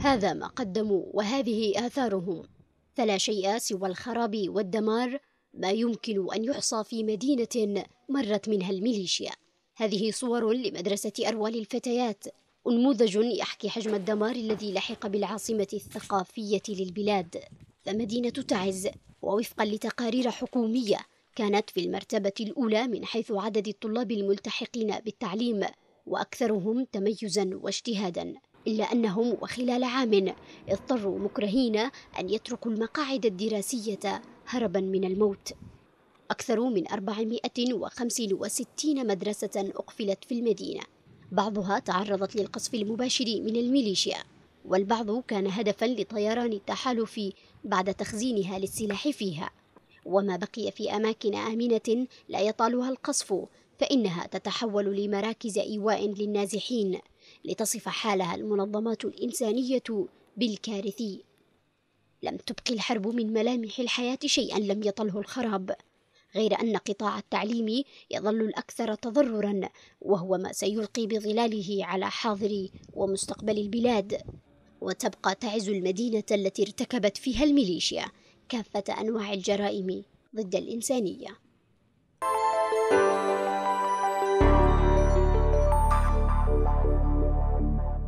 هذا ما قدموا وهذه آثارهم فلا شيء سوى الخراب والدمار ما يمكن أن يحصى في مدينة مرت منها الميليشيا هذه صور لمدرسة أروال الفتيات أنموذج يحكي حجم الدمار الذي لحق بالعاصمة الثقافية للبلاد فمدينة تعز ووفقا لتقارير حكومية كانت في المرتبة الأولى من حيث عدد الطلاب الملتحقين بالتعليم وأكثرهم تميزا واجتهادا إلا أنهم وخلال عام اضطروا مكرهين أن يتركوا المقاعد الدراسية هربا من الموت أكثر من 465 مدرسة أقفلت في المدينة بعضها تعرضت للقصف المباشر من الميليشيا والبعض كان هدفا لطيران التحالف بعد تخزينها للسلاح فيها وما بقي في أماكن آمنة لا يطالها القصف فإنها تتحول لمراكز إيواء للنازحين لتصف حالها المنظمات الإنسانية بالكارثي لم تبقي الحرب من ملامح الحياة شيئا لم يطله الخراب غير أن قطاع التعليم يظل الأكثر تضررا وهو ما سيلقي بظلاله على حاضر ومستقبل البلاد وتبقى تعز المدينة التي ارتكبت فيها الميليشيا كافة أنواع الجرائم ضد الإنسانية